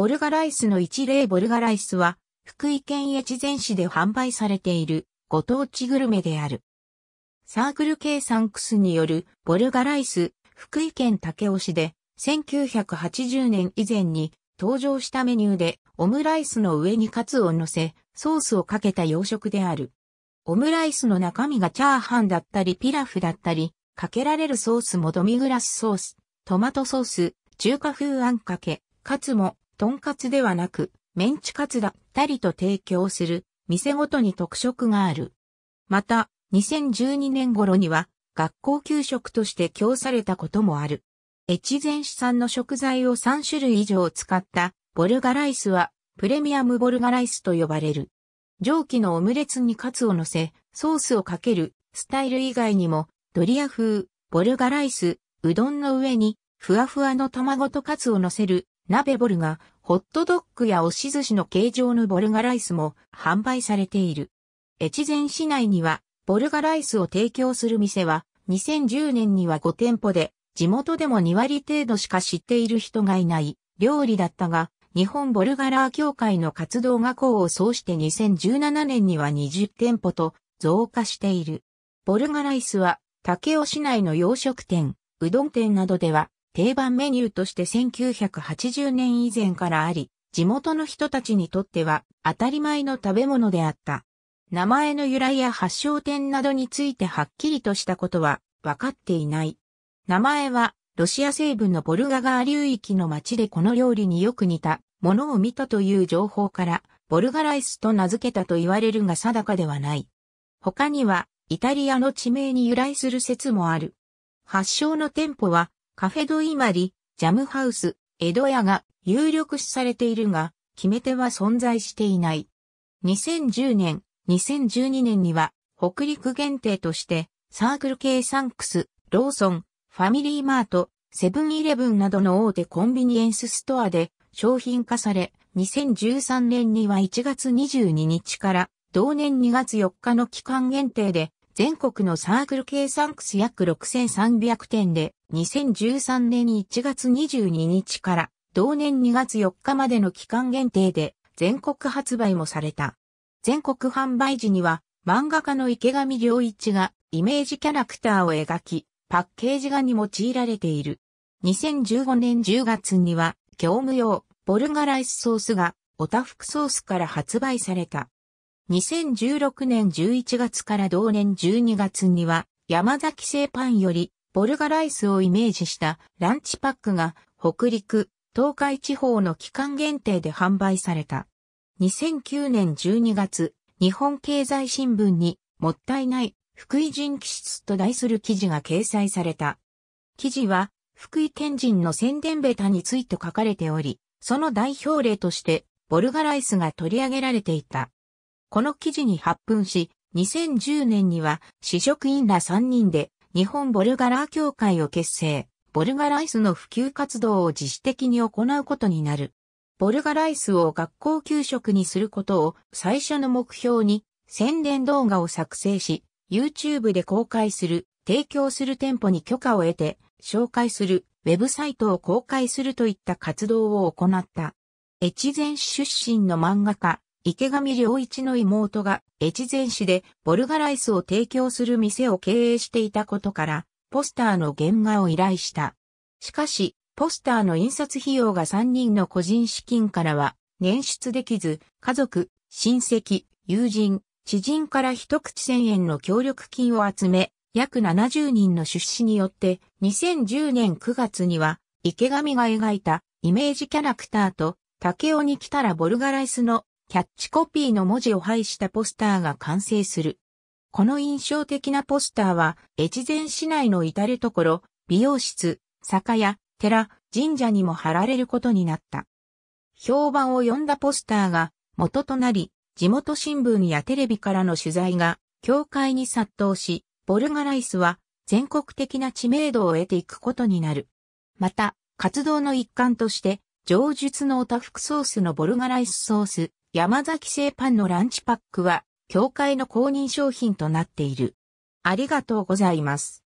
ボルガライスの一例ボルガライスは、福井県越前市で販売されているご当地グルメである。サークル計算クスによるボルガライス、福井県竹雄市で、1980年以前に登場したメニューで、オムライスの上にカツを乗せ、ソースをかけた洋食である。オムライスの中身がチャーハンだったりピラフだったり、かけられるソースもドミグラスソース、トマトソース、中華風あんかけ、カツもとんかつではなく、メンチカツだったりと提供する、店ごとに特色がある。また、2012年頃には、学校給食として供されたこともある。越前市産の食材を3種類以上使ったボルガライスはプレミアムボルガライスと呼ばれる。蒸気のオムレツにカツを乗せ、ソースをかけるスタイル以外にもドリア風、ボルガライス、うどんの上にふわふわの卵とカツを乗せる鍋ボルガ、ホットドッグや押し寿司の形状のボルガライスも販売されている。越前市内には、ボルガライスを提供する店は、2010年には5店舗で、地元でも2割程度しか知っている人がいない料理だったが、日本ボルガラー協会の活動が功を奏して2017年には20店舗と増加している。ボルガライスは、竹尾市内の洋食店、うどん店などでは定番メニューとして1980年以前からあり、地元の人たちにとっては当たり前の食べ物であった。名前の由来や発祥点などについてはっきりとしたことは分かっていない。名前はロシア西部のボルガガー流域の町でこの料理によく似たものを見たという情報からボルガライスと名付けたと言われるが定かではない。他にはイタリアの地名に由来する説もある。発祥の店舗はカフェドイマリ、ジャムハウス、エドヤが有力視されているが、決め手は存在していない。2010年、2012年には、北陸限定として、サークル系サンクス、ローソン、ファミリーマート、セブンイレブンなどの大手コンビニエンスストアで商品化され、2013年には1月22日から同年2月4日の期間限定で全国のサークル計算クス約6300点で、2013年1月22日から同年2月4日までの期間限定で全国発売もされた。全国販売時には漫画家の池上良一がイメージキャラクターを描き、パッケージ画に用いられている。2015年10月には業務用ボルガライスソースがオタフクソースから発売された。2016年11月から同年12月には、山崎製パンより、ボルガライスをイメージしたランチパックが、北陸、東海地方の期間限定で販売された。2009年12月、日本経済新聞に、もったいない、福井人気質と題する記事が掲載された。記事は、福井県人の宣伝ベタについて書かれており、その代表例として、ボルガライスが取り上げられていた。この記事に発奮し、2010年には、試職員ら3人で、日本ボルガラー協会を結成、ボルガライスの普及活動を自主的に行うことになる。ボルガライスを学校給食にすることを最初の目標に、宣伝動画を作成し、YouTube で公開する、提供する店舗に許可を得て、紹介する、ウェブサイトを公開するといった活動を行った。越前市出身の漫画家、池上良一の妹が越前市でボルガライスを提供する店を経営していたことから、ポスターの原画を依頼した。しかし、ポスターの印刷費用が3人の個人資金からは捻出できず、家族、親戚、友人、知人から一口千円の協力金を集め、約70人の出資によって、2010年9月には、池上が描いたイメージキャラクターと、竹尾に来たらボルガライスのキャッチコピーの文字を配したポスターが完成する。この印象的なポスターは、越前市内の至るところ、美容室、酒屋、寺、神社にも貼られることになった。評判を呼んだポスターが元となり、地元新聞やテレビからの取材が、教会に殺到し、ボルガライスは全国的な知名度を得ていくことになる。また、活動の一環として、上述のオタフクソースのボルガライスソース、山崎製パンのランチパックは、協会の公認商品となっている。ありがとうございます。